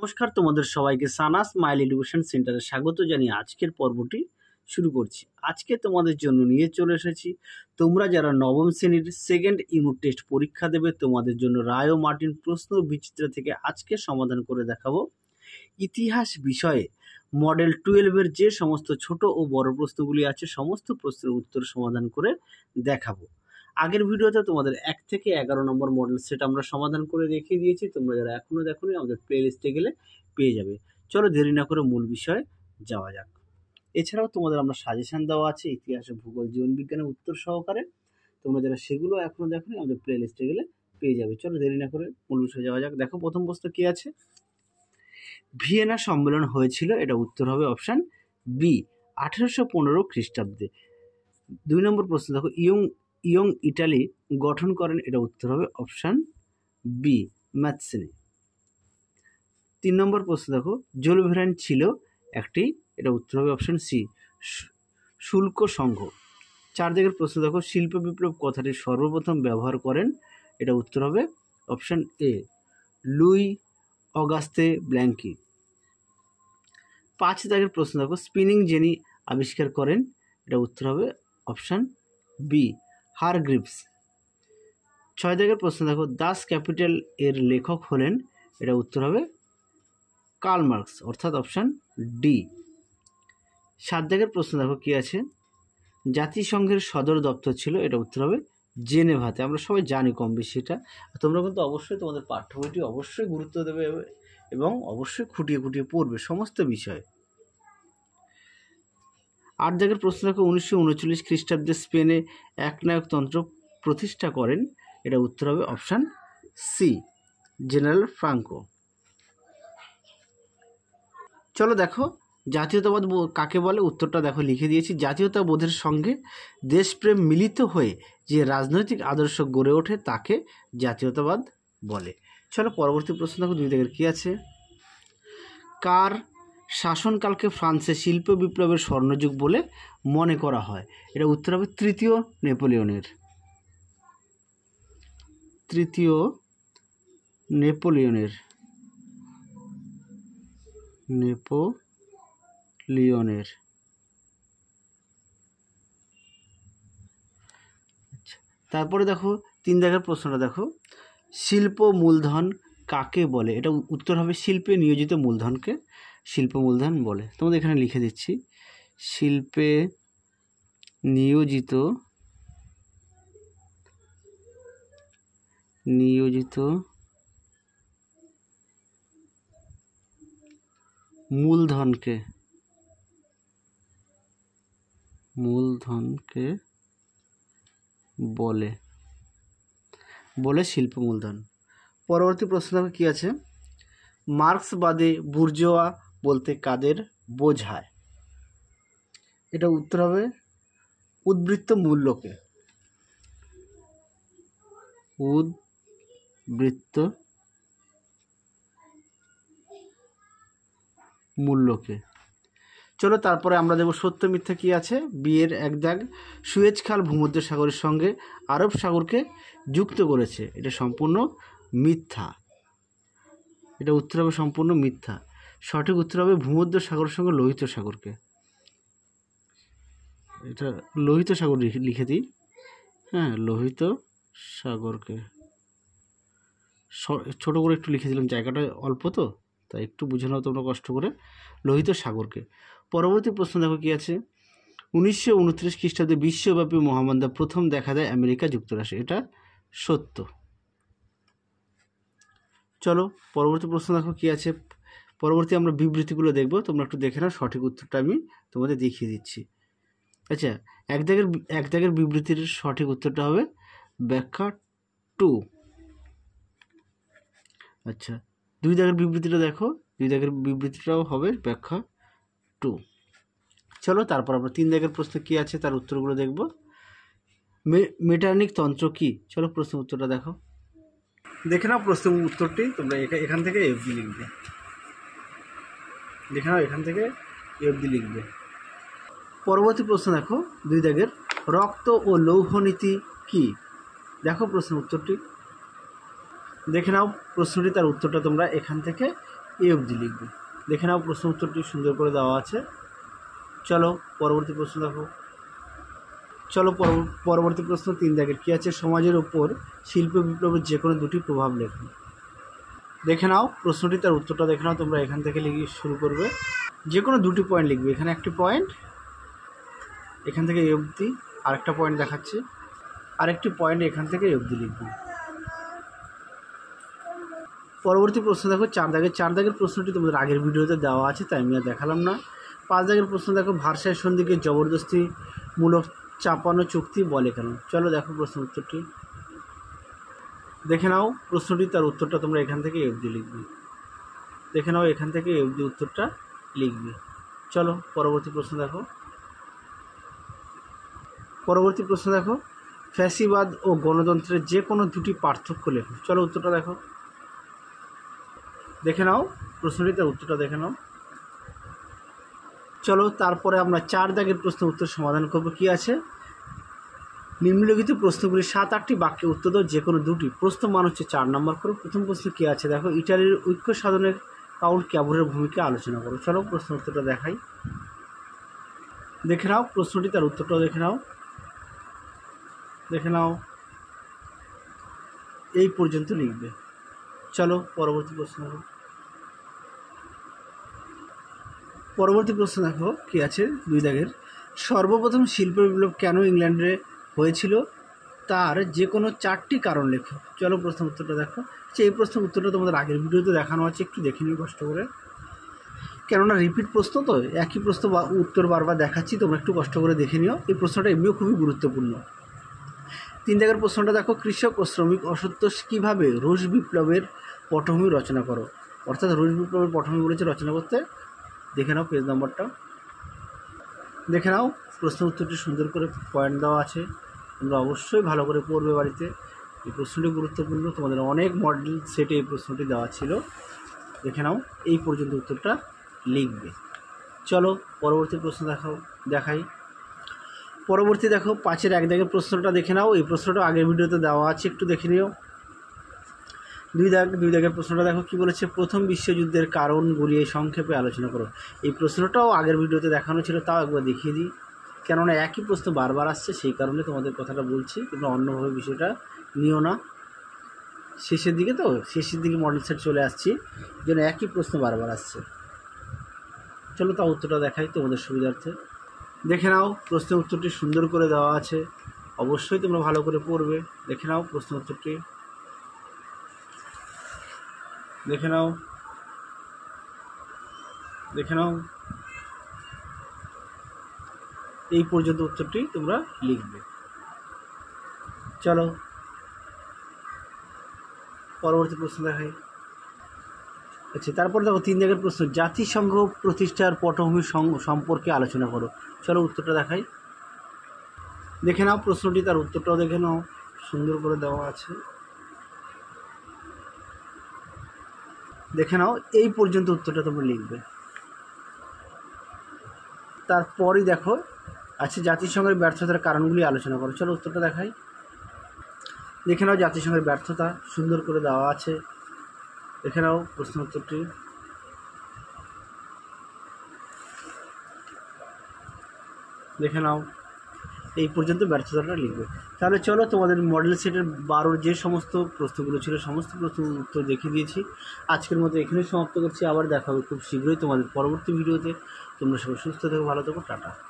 নমস্কার তোমাদের সবাইকে সানাস মাইল এডুকেশন সেন্টারে স্বাগত জানিয়ে আজকের পর্বটি শুরু করছি আজকে তোমাদের জন্য নিয়ে চলে এসেছি তোমরা যারা নবম শ্রেণীর সেকেন্ড ইউনিট টেস্ট পরীক্ষা দেবে তোমাদের জন্য রায় ও মার্টিন প্রশ্ন বিচিত্র থেকে আজকে সমাধান করে দেখাবো ইতিহাস বিষয়ে মডেল টুয়েলভের যে সমস্ত ছোট ও বড় প্রশ্নগুলি আছে সমস্ত প্রশ্নের উত্তর সমাধান করে দেখাবো আগের ভিডিওতে তোমাদের এক থেকে এগারো নম্বর মডেল সেট আমরা সমাধান করে রেখে দিয়েছি তোমরা যারা এখনও দেখো আমাদের প্লে লিস্টে গেলে পেয়ে যাবে চলো দেরি না করে মূল বিষয়ে যাওয়া যাক এছাড়াও তোমাদের আমরা সাজেশান দেওয়া আছে ইতিহাস ভূগোল জীবনবিজ্ঞানের উত্তর সহকারে তোমরা যারা সেগুলো এখনও দেখো আমাদের প্লে লিস্টে গেলে পেয়ে যাবে চলো দেরি না করে মূল বিষয়ে যাওয়া যাক দেখো প্রথম বস্তু কী আছে ভিয়েনা সম্মেলন হয়েছিল এটা উত্তর হবে অপশান বি আঠেরোশো পনেরো খ্রিস্টাব্দে দুই নম্বর প্রশ্ন দেখো ইয়ং ইয়ং ইটালি গঠন করেন এটা উত্তর হবে অপশান বি ম্যাথসিনি তিন নম্বর প্রশ্ন দেখো জোলভেরান ছিল একটি এটা উত্তর হবে অপশান সি শুল্ক সংঘ চার দিকের প্রশ্ন দেখো শিল্প বিপ্লব কথাটি সর্বপ্রথম ব্যবহার করেন এটা উত্তর হবে option A Louis Auguste Blanqui পাঁচ দাগের প্রশ্ন দেখো স্পিনিং জেনি আবিষ্কার করেন এটা উত্তর হবে অপশান বি হার গ্রিপস ছয় দাগের প্রশ্ন দেখো দাস ক্যাপিটাল এর লেখক হলেন এটা উত্তর হবে কার্ল মার্কস অর্থাৎ অপশান ডি সাত দাগের প্রশ্ন দেখো কী আছে জাতিসংঘের সদর দপ্তর ছিল এটা উত্তর হবে জেনেভাতে আমরা সবাই জানি কম বেশি এটা তোমরা কিন্তু অবশ্যই তোমাদের পাঠ্য বইটি অবশ্যই গুরুত্ব দেবে এবং অবশ্যই খুঁটিয়ে খুঁটিয়ে পড়বে সমস্ত বিষয় আট জাগের প্রশ্ন রাখো উনিশশো উনচল্লিশ খ্রিস্টাব্দে স্পেনে একনায়কতন্ত্র প্রতিষ্ঠা করেন এটা উত্তর হবে অপশান সি জেনারেল ফ্রাঙ্কো চলো দেখো জাতীয়তাবাদ কাকে বলে উত্তরটা দেখো লিখে দিয়েছি জাতীয়তাবোধের সঙ্গে দেশপ্রেম মিলিত হয়ে যে রাজনৈতিক আদর্শ গড়ে ওঠে তাকে জাতীয়তাবাদ বলে চলো পরবর্তী প্রশ্ন দেখো দুই দাগের কী আছে কার শাসনকালকে ফ্রান্সে শিল্প বিপ্লবের স্বর্ণযুগ বলে মনে করা হয় এটা উত্তর হবে তৃতীয় নেপোলিয়নের তৃতীয় নেপোলিয়নের নেপোলিয়নের আচ্ছা, তারপরে দেখো তিন দেখার প্রশ্নটা দেখো শিল্প মূলধন কাকে বলে এটা উত্তর হবে শিল্পে নিয়োজিত মূলধনকে শিল্প মূলধন বলে তোমাদের এখানে লিখে দিচ্ছি শিল্পে নিয়োজিত নিয়োজিত মূলধনকে মূলধনকে বলে বলে শিল্প মূলধন পরবর্তী প্রশ্ন কি আছে মার্ক্সবাদী বুর্জোয়া বলতে কাদের বোঝায় এটা উত্তর হবে উদ্বৃত্ত মূল্যকে উদ্বৃত্ত মূল্যকে চলো তারপরে আমরা দেখব সত্য মিথ্যা কী আছে বিয়ের এক দাগ সুয়েজ খাল ভূমধ্য সাগরের সঙ্গে আরব সাগরকে যুক্ত করেছে এটা সম্পূর্ণ মিথ্যা এটা উত্তর হবে সম্পূর্ণ মিথ্যা সঠিক উত্তর হবে ভূমধ্য সাগরের সঙ্গে লোহিত সাগরকে এটা লোহিত সাগর লিখে দিই হ্যাঁ লোহিত সাগরকে ছোট করে একটু লিখে দিলাম জায়গাটা অল্প তো তাই একটু বুঝে নাও তোমরা কষ্ট করে লোহিত সাগরকে পরবর্তী প্রশ্ন দেখো কী আছে উনিশশো উনত্রিশ খ্রিস্টাব্দে বিশ্বব্যাপী মহামন্দা প্রথম দেখা দেয় আমেরিকা যুক্তরাষ্ট্র এটা সত্য চলো পরবর্তী প্রশ্ন দেখো কী আছে পরবর্তী আমরা বিবৃতিগুলো দেখব তোমরা একটু দেখে নাও সঠিক উত্তরটা আমি তোমাদের দেখিয়ে দিচ্ছি আচ্ছা এক দাগের এক দাগের বিবৃতির সঠিক উত্তরটা হবে ব্যাখ্যা টু আচ্ছা দুই দাগের বিবৃতিটা দেখো দুই দাগের বিবৃতিটাও হবে ব্যাখ্যা টু চলো তারপর আমরা তিন দাগের প্রশ্ন কী আছে তার উত্তরগুলো দেখব মেটার্নিক তন্ত্র কি চলো প্রশ্ন উত্তরটা দেখো দেখে নাও প্রশ্ন উত্তরটি তোমরা এখান থেকে এফবি লিখবে লেখা এখান থেকে এ অবধি লিখবে পরবর্তী প্রশ্ন দেখো দুই দাগের রক্ত ও লৌহনীতি কী দেখো প্রশ্ন উত্তরটি দেখে নাও প্রশ্নটি তার উত্তরটা তোমরা এখান থেকে এ অবধি লিখবে দেখে নাও প্রশ্ন উত্তরটি সুন্দর করে দেওয়া আছে চলো পরবর্তী প্রশ্ন দেখো চলো পরবর্তী প্রশ্ন তিন দাগের কী আছে সমাজের ওপর শিল্প বিপ্লবের যে কোনো দুটি প্রভাব লেখো দেখে নাও প্রশ্নটি তার উত্তরটা দেখে নাও তোমরা এখান থেকে লিখে শুরু করবে যে কোনো দুটি পয়েন্ট লিখবে এখানে একটি পয়েন্ট এখান থেকে এ অবধি আরেকটা পয়েন্ট দেখাচ্ছে আরেকটি পয়েন্ট এখান থেকে এ অবধি লিখবে পরবর্তী প্রশ্ন দেখো চার দাগের চার দাগের প্রশ্নটি তোমাদের আগের ভিডিওতে দেওয়া আছে তাই আমি আর দেখালাম না পাঁচ দাগের প্রশ্ন দেখো ভারসায় সন্ধিকে জবরদস্তিমূলক চাপানো চুক্তি বলে কেন চলো দেখো প্রশ্ন উত্তরটি দেখে নাও প্রশ্নটি তার উত্তরটা তোমরা এখান থেকে অবধি লিখবে দেখে নাও এখান থেকে অবধি উত্তরটা লিখবে চলো পরবর্তী প্রশ্ন দেখো পরবর্তী প্রশ্ন দেখো ফ্যাসিবাদ ও গণতন্ত্রের যে কোনো দুটি পার্থক্য লেখো চলো উত্তরটা দেখো দেখে নাও প্রশ্নটি তার উত্তরটা দেখে নাও চলো তারপরে আমরা চার দাগের প্রশ্ন উত্তর সমাধান করবো কি আছে নিম্নলিখিত প্রশ্নগুলি সাত আটটি বাক্যে উত্তর দাও যে কোনো দুটি প্রশ্ন মান হচ্ছে চার নম্বর করে প্রথম প্রশ্ন কী আছে দেখো ইটালির ঐক্য সাধনের কাউন্ট ক্যাবুরের ভূমিকা আলোচনা করো চলো প্রশ্ন উত্তরটা দেখাই দেখে নাও প্রশ্নটি তার উত্তরটা দেখে নাও দেখে নাও এই পর্যন্ত লিখবে চলো পরবর্তী প্রশ্ন পরবর্তী প্রশ্ন দেখো কী আছে দুই দাগের সর্বপ্রথম শিল্প বিপ্লব কেন ইংল্যান্ডে হয়েছিল তার যে কোনো চারটি কারণ লেখো চলো প্রশ্ন উত্তরটা দেখো যে আচ্ছা, এই প্রশ্ন উত্তরটা তোমাদের আগের ভিডিওতে দেখানো আছে একটু দেখে নিও কষ্ট করে কেননা রিপিট প্রশ্ন তো একই প্রশ্ন বা উত্তর বারবার দেখাচ্ছি তোমরা একটু কষ্ট করে দেখে নিও এই প্রশ্নটা এমনিও খুবই গুরুত্বপূর্ণ তিন জায়গার প্রশ্নটা দেখো কৃষক ও শ্রমিক অসন্তোষ কীভাবে রুশ বিপ্লবের পটভূমি রচনা করো অর্থাৎ রুশ বিপ্লবের পটভূমি বলেছে রচনা করতে দেখে নাও পেজ নম্বরটা দেখে নাও প্রশ্ন উত্তরটি সুন্দর করে পয়েন্ট দেওয়া আছে তোমরা অবশ্যই ভালো করে পড়বে বাড়িতে এই প্রশ্নটি গুরুত্বপূর্ণ তোমাদের অনেক মডেল সেটে এই প্রশ্নটি দেওয়া ছিল দেখে নাও এই পর্যন্ত উত্তরটা লিখবে চলো পরবর্তী প্রশ্ন দেখাও দেখাই পরবর্তী দেখো পাঁচের এক দাগের প্রশ্নটা দেখে নাও এই প্রশ্নটা আগের ভিডিওতে দেওয়া আছে একটু দেখে নিও দুই দাগ দুই দাগের প্রশ্নটা দেখো কি বলেছে প্রথম বিশ্বযুদ্ধের কারণগুলি এই সংক্ষেপে আলোচনা করো এই প্রশ্নটাও আগের ভিডিওতে দেখানো ছিল তাও একবার দেখিয়ে দিই কেননা একই প্রশ্ন বারবার আসছে সেই কারণে তোমাদের কথাটা বলছি তোমরা অন্যভাবে বিষয়টা নিও না শেষের দিকে তো শেষের দিকে মডেল সেট চলে আসছি যেন একই প্রশ্ন বারবার আসছে চলো তা উত্তরটা দেখাই তোমাদের সুবিধার্থে দেখে নাও প্রশ্ন উত্তরটি সুন্দর করে দেওয়া আছে অবশ্যই তোমরা ভালো করে পড়বে দেখে নাও প্রশ্ন উত্তরটি দেখে নাও দেখে নাও এই পর্যন্ত উত্তরটি তোমরা লিখবে চলো পরবর্তী প্রশ্ন দেখাই আচ্ছা তারপর দেখো তিন জায়গার প্রশ্ন জাতিসংঘ প্রতিষ্ঠার পটভূমি সম্পর্কে আলোচনা করো চলো উত্তরটা দেখাই দেখে নাও প্রশ্নটি তার উত্তরটাও দেখে নাও সুন্দর করে দেওয়া আছে দেখে নাও এই পর্যন্ত উত্তরটা তোমরা লিখবে তারপরই দেখো আজকে জাতিসংঘের ব্যর্থতার কারণগুলি আলোচনা করো চলো উত্তরটা দেখাই এখানেও জাতিসংঘের ব্যর্থতা সুন্দর করে দেওয়া আছে এখানেও প্রশ্ন উত্তরটি দেখে নাও এই পর্যন্ত ব্যর্থতাটা লিখবে তাহলে চলো তোমাদের মডেল সেটের বারোর যে সমস্ত প্রশ্নগুলো ছিল সমস্ত প্রশ্ন উত্তর দেখিয়ে দিয়েছি আজকের মতো এখানেই সমাপ্ত করছি আবার দেখা হবে খুব শীঘ্রই তোমাদের পরবর্তী ভিডিওতে তোমরা সবাই সুস্থ থেকো ভালো থেকো টাটা